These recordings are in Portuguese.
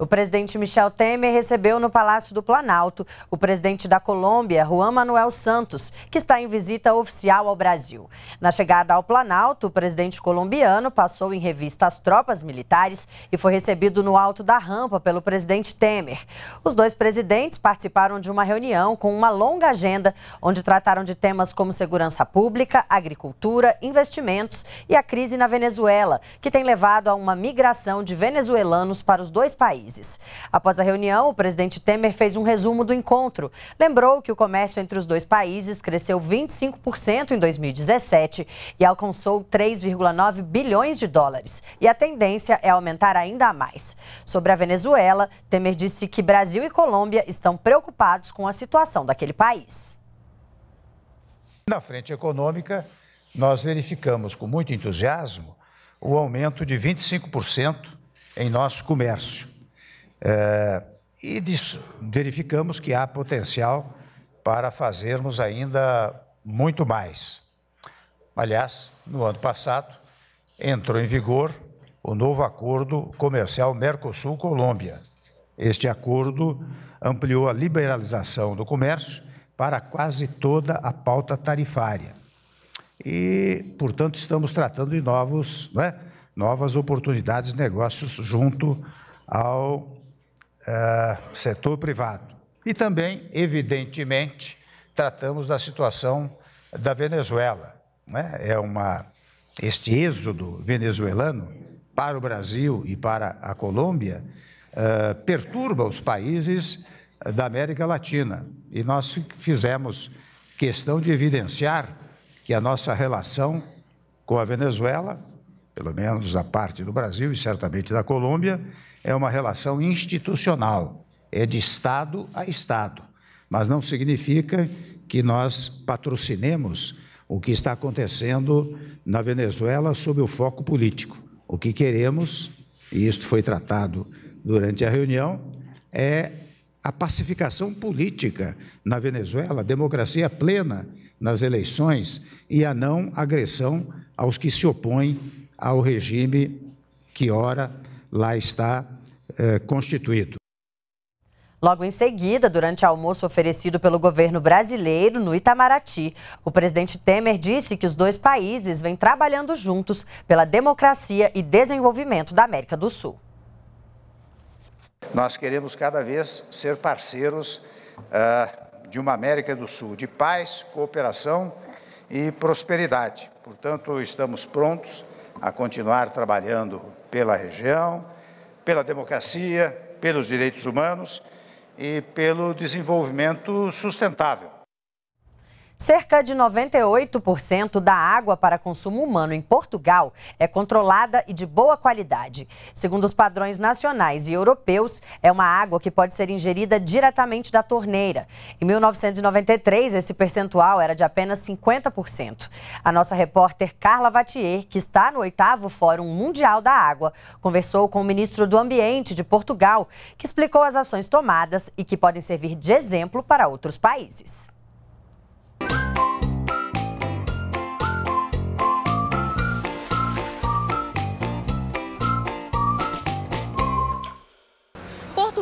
O presidente Michel Temer recebeu no Palácio do Planalto o presidente da Colômbia, Juan Manuel Santos, que está em visita oficial ao Brasil. Na chegada ao Planalto, o presidente colombiano passou em revista as tropas militares e foi recebido no alto da rampa pelo presidente Temer. Os dois presidentes participaram de uma reunião com uma longa agenda, onde trataram de temas como segurança pública, agricultura, investimentos e a crise na Venezuela, que tem levado a uma migração de venezuelanos para os dois países países. Após a reunião, o presidente Temer fez um resumo do encontro. Lembrou que o comércio entre os dois países cresceu 25% em 2017 e alcançou 3,9 bilhões de dólares. E a tendência é aumentar ainda mais. Sobre a Venezuela, Temer disse que Brasil e Colômbia estão preocupados com a situação daquele país. Na frente econômica, nós verificamos com muito entusiasmo o aumento de 25% em nosso comércio. É, e disso, verificamos que há potencial para fazermos ainda muito mais. Aliás, no ano passado, entrou em vigor o novo acordo comercial Mercosul-Colômbia. Este acordo ampliou a liberalização do comércio para quase toda a pauta tarifária. E, portanto, estamos tratando de novos, né, novas oportunidades de negócios junto ao eh, setor privado. E também, evidentemente, tratamos da situação da Venezuela. Né? É uma, este êxodo venezuelano para o Brasil e para a Colômbia uh, perturba os países da América Latina. E nós fizemos questão de evidenciar que a nossa relação com a Venezuela pelo menos da parte do Brasil e certamente da Colômbia, é uma relação institucional, é de Estado a Estado. Mas não significa que nós patrocinemos o que está acontecendo na Venezuela sob o foco político. O que queremos, e isto foi tratado durante a reunião, é a pacificação política na Venezuela, a democracia plena nas eleições e a não agressão aos que se opõem ao regime que ora lá está é, constituído. Logo em seguida, durante almoço oferecido pelo governo brasileiro no Itamaraty, o presidente Temer disse que os dois países vêm trabalhando juntos pela democracia e desenvolvimento da América do Sul. Nós queremos cada vez ser parceiros uh, de uma América do Sul de paz, cooperação e prosperidade. Portanto, estamos prontos a continuar trabalhando pela região, pela democracia, pelos direitos humanos e pelo desenvolvimento sustentável. Cerca de 98% da água para consumo humano em Portugal é controlada e de boa qualidade. Segundo os padrões nacionais e europeus, é uma água que pode ser ingerida diretamente da torneira. Em 1993, esse percentual era de apenas 50%. A nossa repórter Carla Vatier, que está no oitavo Fórum Mundial da Água, conversou com o ministro do Ambiente de Portugal, que explicou as ações tomadas e que podem servir de exemplo para outros países.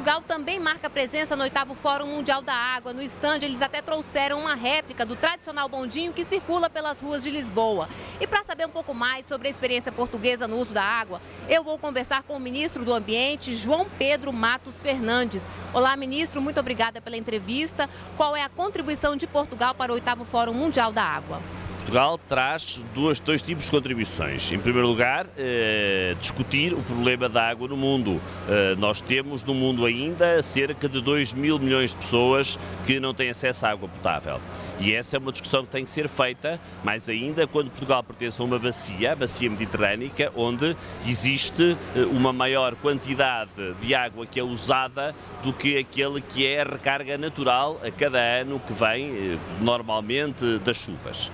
Portugal também marca presença no oitavo Fórum Mundial da Água. No estande, eles até trouxeram uma réplica do tradicional bondinho que circula pelas ruas de Lisboa. E para saber um pouco mais sobre a experiência portuguesa no uso da água, eu vou conversar com o ministro do Ambiente, João Pedro Matos Fernandes. Olá, ministro, muito obrigada pela entrevista. Qual é a contribuição de Portugal para o oitavo Fórum Mundial da Água? Portugal traz duas, dois tipos de contribuições. Em primeiro lugar, eh, discutir o problema da água no mundo. Eh, nós temos no mundo ainda cerca de 2 mil milhões de pessoas que não têm acesso à água potável. E essa é uma discussão que tem que ser feita, mais ainda quando Portugal pertence a uma bacia, a bacia mediterrânica, onde existe eh, uma maior quantidade de água que é usada do que aquele que é a recarga natural a cada ano que vem, eh, normalmente, das chuvas.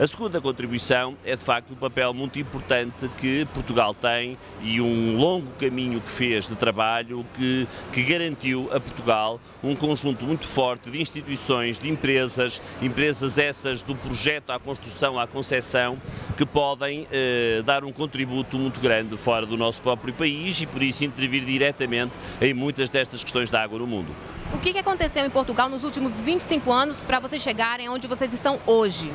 A segunda contribuição é de facto o um papel muito importante que Portugal tem e um longo caminho que fez de trabalho que, que garantiu a Portugal um conjunto muito forte de instituições, de empresas, empresas essas do projeto à construção, à concessão, que podem eh, dar um contributo muito grande fora do nosso próprio país e por isso intervir diretamente em muitas destas questões da água no mundo. O que aconteceu em Portugal nos últimos 25 anos para vocês chegarem onde vocês estão hoje?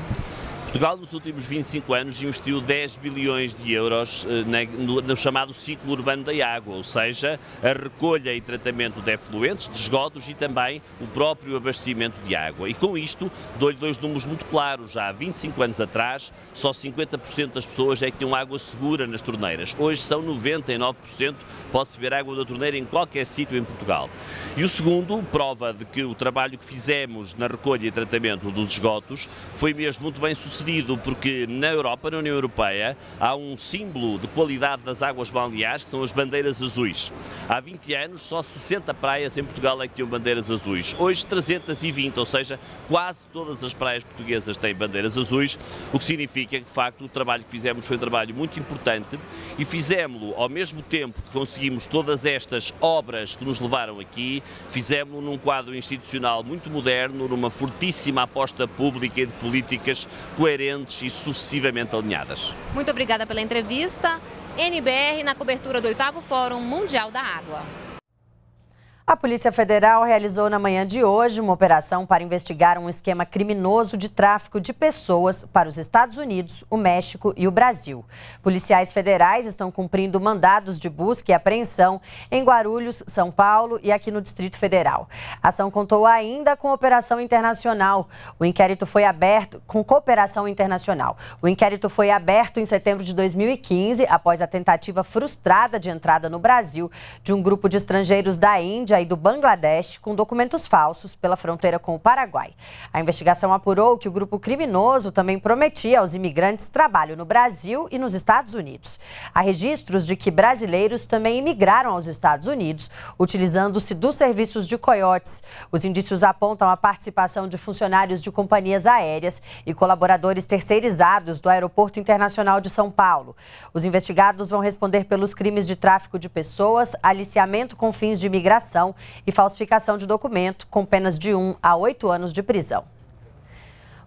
Portugal, nos últimos 25 anos, investiu 10 bilhões de euros eh, no, no, chamado ciclo urbano da água, ou seja, a recolha e tratamento de efluentes, de esgotos e também o próprio abastecimento de água. E com isto, dou-lhe dois números muito claros. Já há 25 anos atrás, só 50% das pessoas é que tinham água segura nas torneiras. Hoje são 99%, pode-se beber água da torneira em qualquer sítio em Portugal. E o segundo, prova de que o trabalho que fizemos na recolha e tratamento dos esgotos foi mesmo muito bem sucedido sucedido porque na Europa, na União Europeia, há um símbolo de qualidade das águas balneares, que são as bandeiras azuis. Há 20 anos, só 60 praias em Portugal é que tinham bandeiras azuis. Hoje, 320, ou seja, quase todas as praias portuguesas têm bandeiras azuis, o que significa que, de facto, o trabalho que fizemos foi um trabalho muito importante e fizemos-lo ao mesmo tempo que conseguimos todas estas obras que nos levaram aqui, fizemos-lo num quadro institucional muito moderno, numa fortíssima aposta pública e de políticas coerentes coerentes e sucessivamente alinhadas. Muito obrigada pela entrevista. NBR na cobertura do 8 Fórum Mundial da Água. A Polícia Federal realizou na manhã de hoje uma operação para investigar um esquema criminoso de tráfico de pessoas para os Estados Unidos, o México e o Brasil. Policiais federais estão cumprindo mandados de busca e apreensão em Guarulhos, São Paulo e aqui no Distrito Federal. A ação contou ainda com operação internacional. O inquérito foi aberto com cooperação internacional. O inquérito foi aberto em setembro de 2015 após a tentativa frustrada de entrada no Brasil de um grupo de estrangeiros da Índia aí do Bangladesh com documentos falsos pela fronteira com o Paraguai. A investigação apurou que o grupo criminoso também prometia aos imigrantes trabalho no Brasil e nos Estados Unidos. Há registros de que brasileiros também imigraram aos Estados Unidos, utilizando-se dos serviços de coiotes. Os indícios apontam a participação de funcionários de companhias aéreas e colaboradores terceirizados do Aeroporto Internacional de São Paulo. Os investigados vão responder pelos crimes de tráfico de pessoas, aliciamento com fins de imigração e falsificação de documento, com penas de 1 a 8 anos de prisão.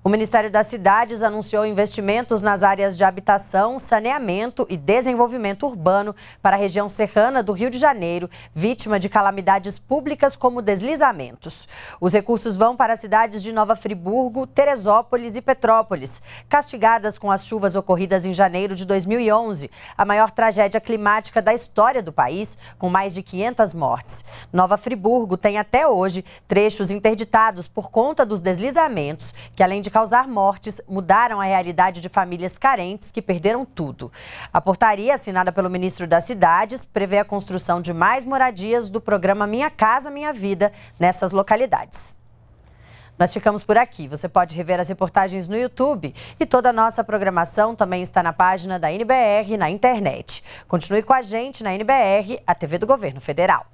O Ministério das Cidades anunciou investimentos nas áreas de habitação, saneamento e desenvolvimento urbano para a região serrana do Rio de Janeiro, vítima de calamidades públicas como deslizamentos. Os recursos vão para as cidades de Nova Friburgo, Teresópolis e Petrópolis, castigadas com as chuvas ocorridas em janeiro de 2011, a maior tragédia climática da história do país, com mais de 500 mortes. Nova Friburgo tem até hoje trechos interditados por conta dos deslizamentos, que além de causar mortes mudaram a realidade de famílias carentes que perderam tudo. A portaria, assinada pelo ministro das Cidades, prevê a construção de mais moradias do programa Minha Casa Minha Vida nessas localidades. Nós ficamos por aqui. Você pode rever as reportagens no YouTube e toda a nossa programação também está na página da NBR na internet. Continue com a gente na NBR, a TV do Governo Federal.